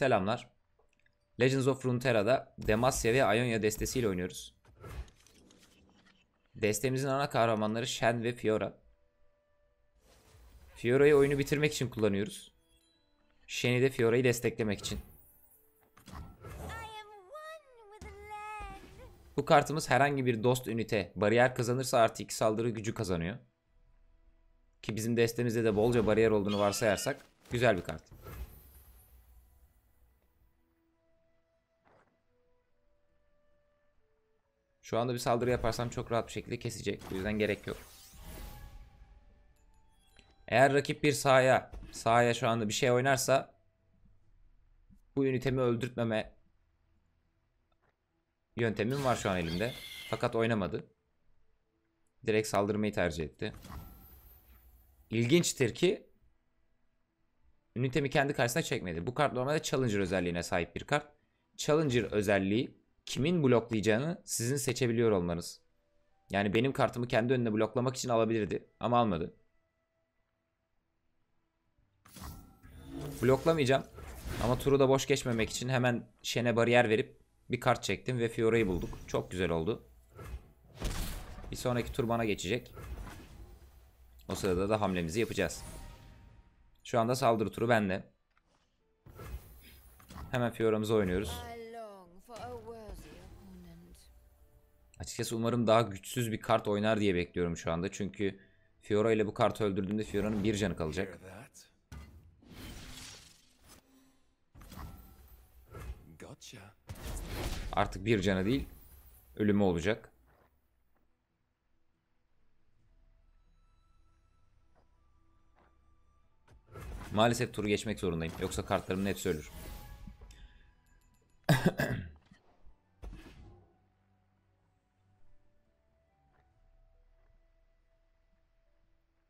Selamlar. Legends of Runeterra'da Demacia ve Ionia destesiyle oynuyoruz. Destemizin ana kahramanları Shen ve Fiora. Fiora'yı oyunu bitirmek için kullanıyoruz. Shen'i de Fiora'yı desteklemek için. Bu kartımız herhangi bir dost ünite bariyer kazanırsa artı 2 saldırı gücü kazanıyor. Ki bizim destemizde de bolca bariyer olduğunu varsayarsak güzel bir kart. Şu anda bir saldırı yaparsam çok rahat bir şekilde kesecek. Bu yüzden gerek yok. Eğer rakip bir sahaya, sahaya şu anda bir şey oynarsa bu ünitemi öldürtmeme yöntemim var şu an elimde. Fakat oynamadı. Direkt saldırmayı tercih etti. İlginçtir ki ünitemi kendi karşısına çekmedi. Bu kart normalde Challenger özelliğine sahip bir kart. Challenger özelliği kimin bloklayacağını sizin seçebiliyor olmanız. Yani benim kartımı kendi önüne bloklamak için alabilirdi ama almadı. Bloklamayacağım. Ama turu da boş geçmemek için hemen Şen'e bariyer verip bir kart çektim ve Fiora'yı bulduk. Çok güzel oldu. Bir sonraki tur bana geçecek. O sırada da hamlemizi yapacağız. Şu anda saldırı turu bende. Hemen Fiora'mızı oynuyoruz. Açıkçası umarım daha güçsüz bir kart oynar diye bekliyorum şu anda. Çünkü Fiora ile bu kartı öldürdüğümde Fiora'nın bir canı kalacak. Artık bir canı değil ölümü olacak. Maalesef turu geçmek zorundayım. Yoksa kartlarımın hepsi ölür.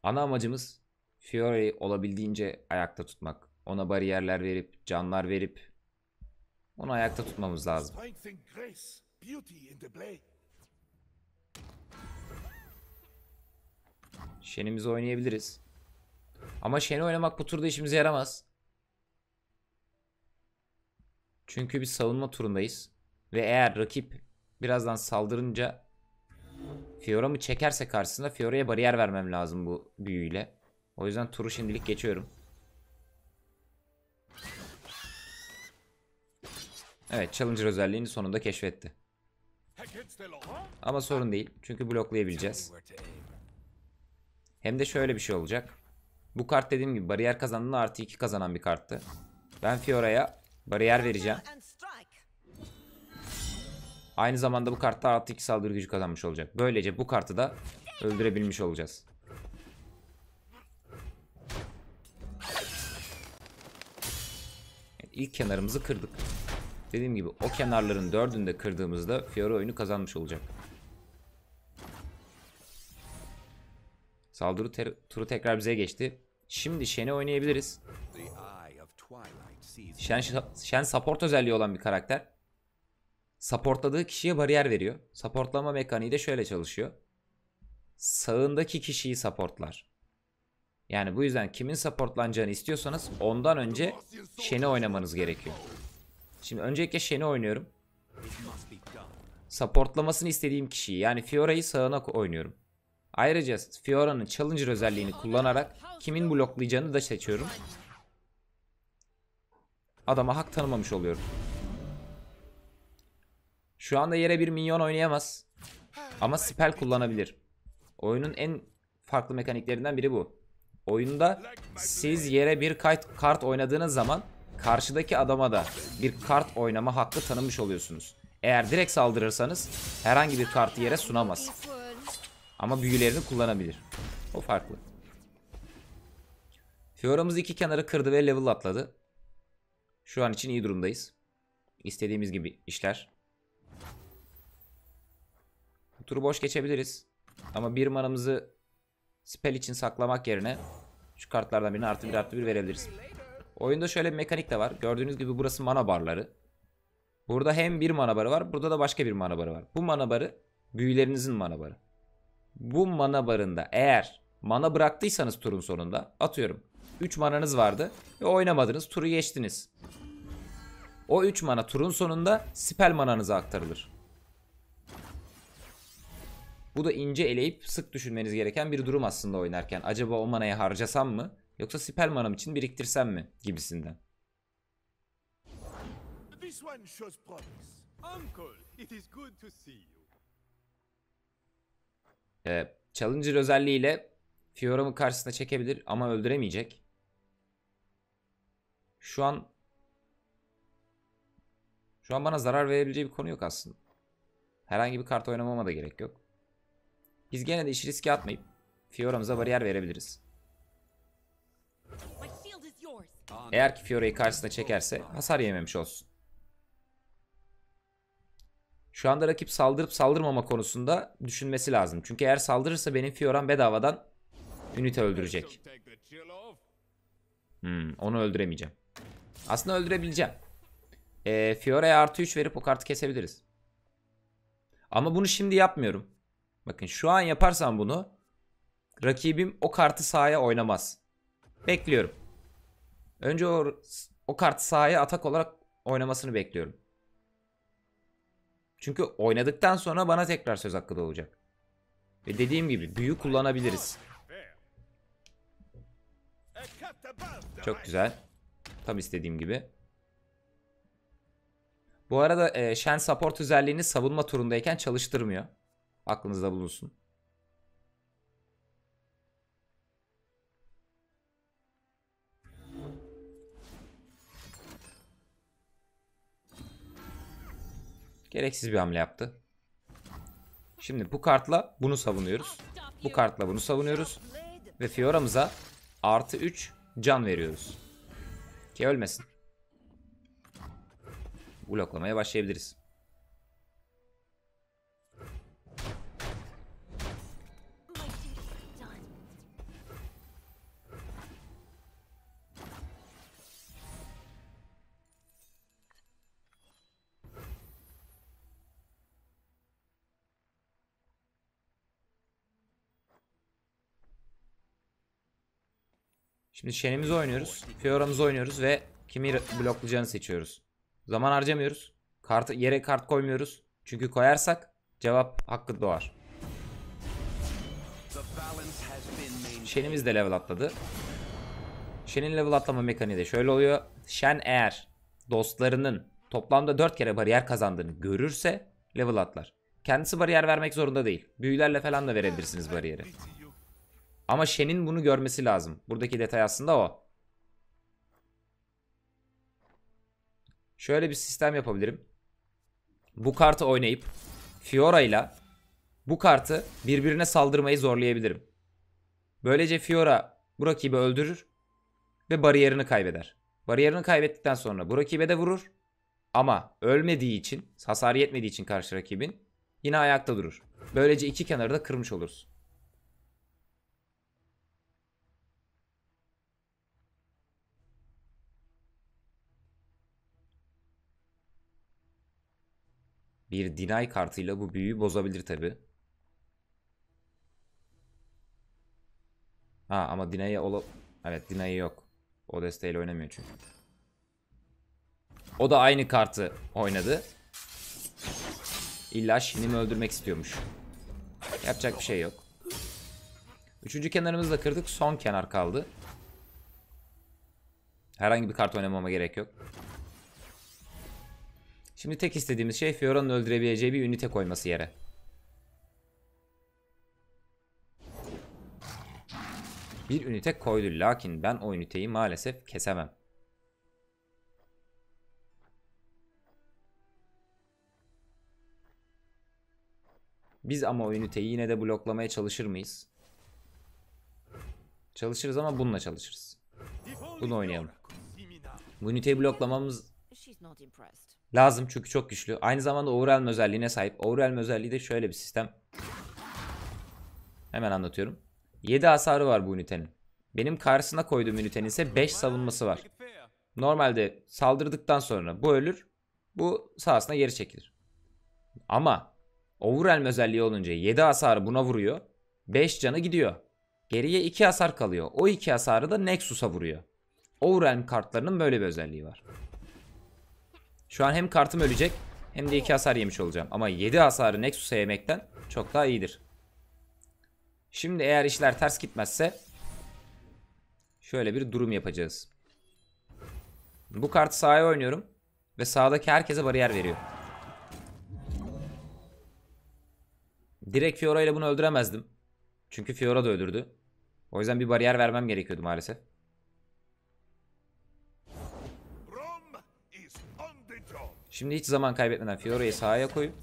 Ana amacımız Fiore'yi olabildiğince ayakta tutmak. Ona bariyerler verip, canlar verip onu ayakta tutmamız lazım. Şenimizi oynayabiliriz. Ama Şen'i oynamak bu turda işimize yaramaz. Çünkü bir savunma turundayız. Ve eğer rakip birazdan saldırınca Fiora'mı çekerse karşısında Fiora'ya bariyer vermem lazım bu büyüyle. O yüzden turu şimdilik geçiyorum. Evet Challenger özelliğini sonunda keşfetti. Ama sorun değil. Çünkü bloklayabileceğiz. Hem de şöyle bir şey olacak. Bu kart dediğim gibi bariyer kazandığında artı 2 kazanan bir karttı. Ben Fiora'ya bariyer vereceğim. Aynı zamanda bu kartta artı 2 saldırı gücü kazanmış olacak. Böylece bu kartı da öldürebilmiş olacağız. Evet, ilk kenarımızı kırdık. Dediğim gibi o kenarların dördünü de kırdığımızda Fiora oyunu kazanmış olacak. Saldırı turu tekrar bize geçti. Şimdi Shen'i oynayabiliriz. Shen, Shen support özelliği olan bir karakter supportladığı kişiye bariyer veriyor. Supportlama mekaniği de şöyle çalışıyor. Sağındaki kişiyi supportlar. Yani bu yüzden kimin supportlanacağını istiyorsanız ondan önce Shen'i oynamanız gerekiyor. Şimdi öncelikle Shen'i oynuyorum. Supportlamasını istediğim kişiyi yani Fiora'yı sağına oynuyorum. Ayrıca Fiora'nın Challenger özelliğini kullanarak kimin bloklayacağını da seçiyorum. Adama hak tanımamış oluyorum. Şu anda yere bir minyon oynayamaz. Ama spell kullanabilir. Oyunun en farklı mekaniklerinden biri bu. Oyunda siz yere bir kart oynadığınız zaman karşıdaki adama da bir kart oynama hakkı tanımış oluyorsunuz. Eğer direkt saldırırsanız herhangi bir kartı yere sunamaz. Ama büyülerini kullanabilir. O farklı. Fiora'mız iki kenarı kırdı ve level atladı. Şu an için iyi durumdayız. İstediğimiz gibi işler. Turu boş geçebiliriz. Ama bir manamızı spell için saklamak yerine şu kartlardan birini artı bir artı bir verebiliriz. Oyunda şöyle bir mekanik de var. Gördüğünüz gibi burası mana barları. Burada hem bir mana barı var. Burada da başka bir mana barı var. Bu mana barı büyülerinizin mana barı. Bu mana barında eğer mana bıraktıysanız turun sonunda atıyorum 3 mananız vardı ve oynamadınız turu geçtiniz. O 3 mana turun sonunda spell mananıza aktarılır. Bu da ince eleyip sık düşünmeniz gereken bir durum aslında oynarken. Acaba o manayı harcasam mı? Yoksa siper manam için biriktirsem mi? Gibisinden. Ee, Challenger özelliğiyle Fiora'mı karşısına çekebilir ama öldüremeyecek. Şu an şu an bana zarar verebileceği bir konu yok aslında. Herhangi bir kart oynamama da gerek yok. Biz gene de işi riske atmayıp Fiora'mıza bariyer verebiliriz. Eğer ki Fiora'yı karşısına çekerse hasar yememiş olsun. Şu anda rakip saldırıp saldırmama konusunda düşünmesi lazım. Çünkü eğer saldırırsa benim Fioram bedavadan ünite öldürecek. Hmm, onu öldüremeyeceğim. Aslında öldürebileceğim. Ee, Fiora'ya artı 3 verip o kartı kesebiliriz. Ama bunu şimdi yapmıyorum. Bakın şu an yaparsam bunu rakibim o kartı sahaya oynamaz. Bekliyorum. Önce o, o kartı sahaya atak olarak oynamasını bekliyorum. Çünkü oynadıktan sonra bana tekrar söz hakkı olacak. Ve dediğim gibi büyü kullanabiliriz. Çok güzel. Tam istediğim gibi. Bu arada e, Shen support özelliğini savunma turundayken çalıştırmıyor. Aklınızda bulunsun. Gereksiz bir hamle yaptı. Şimdi bu kartla bunu savunuyoruz. Bu kartla bunu savunuyoruz. Ve Fiora'mıza artı 3 can veriyoruz. Ki ölmesin. Bloklamaya başlayabiliriz. Şimdi Shen'imizi oynuyoruz. Fiora'mızı oynuyoruz ve kimi bloklayacağını seçiyoruz. Zaman harcamıyoruz. Kart, yere kart koymuyoruz. Çünkü koyarsak cevap hakkı doğar. Shen'imiz de level atladı. Shen'in level atlama mekaniği de şöyle oluyor. Shen eğer dostlarının toplamda 4 kere bariyer kazandığını görürse level atlar. Kendisi bariyer vermek zorunda değil. Büyülerle falan da verebilirsiniz bariyeri. Ama Shen'in bunu görmesi lazım. Buradaki detay aslında o. Şöyle bir sistem yapabilirim. Bu kartı oynayıp Fiora ile bu kartı birbirine saldırmayı zorlayabilirim. Böylece Fiora bu rakibi öldürür ve bariyerini kaybeder. Bariyerini kaybettikten sonra bu rakibe de vurur. Ama ölmediği için, hasar yetmediği için karşı rakibin yine ayakta durur. Böylece iki kenarı da kırmış oluruz. Bir deny kartıyla bu büyüyü bozabilir tabi. Ha ama deny'e olup, Evet deny'e yok. O desteğiyle oynamıyor çünkü. O da aynı kartı oynadı. İlla Shin'imi öldürmek istiyormuş. Yapacak bir şey yok. Üçüncü kenarımızı da kırdık. Son kenar kaldı. Herhangi bir kart oynamama gerek yok. Şimdi tek istediğimiz şey Fiora'nın öldürebileceği bir ünite koyması yere. Bir ünite koydu lakin ben o üniteyi maalesef kesemem. Biz ama o üniteyi yine de bloklamaya çalışır mıyız? Çalışırız ama bununla çalışırız. Bunu oynayalım. Bu üniteyi bloklamamız Lazım çünkü çok güçlü. Aynı zamanda overwhelm özelliğine sahip. Overwhelm özelliği de şöyle bir sistem. Hemen anlatıyorum. 7 hasarı var bu ünitenin. Benim karşısına koyduğum ünitenin ise 5 savunması var. Normalde saldırdıktan sonra bu ölür. Bu sahasına geri çekilir. Ama overwhelm özelliği olunca 7 hasarı buna vuruyor. 5 canı gidiyor. Geriye 2 hasar kalıyor. O 2 hasarı da Nexus'a vuruyor. Overwhelm kartlarının böyle bir özelliği var. Şu an hem kartım ölecek hem de 2 hasar yemiş olacağım. Ama 7 hasarı Nexus'a yemekten çok daha iyidir. Şimdi eğer işler ters gitmezse şöyle bir durum yapacağız. Bu kartı sahaya oynuyorum ve sağdaki herkese bariyer veriyor. Direkt Fiora ile bunu öldüremezdim. Çünkü Fiora da öldürdü. O yüzden bir bariyer vermem gerekiyordu maalesef. Şimdi hiç zaman kaybetmeden Fiora'yı sahaya koyup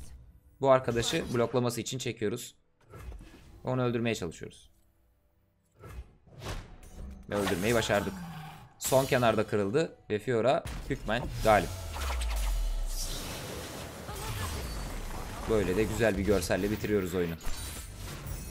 bu arkadaşı bloklaması için çekiyoruz. Onu öldürmeye çalışıyoruz. Ve öldürmeyi başardık. Son kenarda kırıldı ve Fiora hükmen galip. Böyle de güzel bir görselle bitiriyoruz oyunu.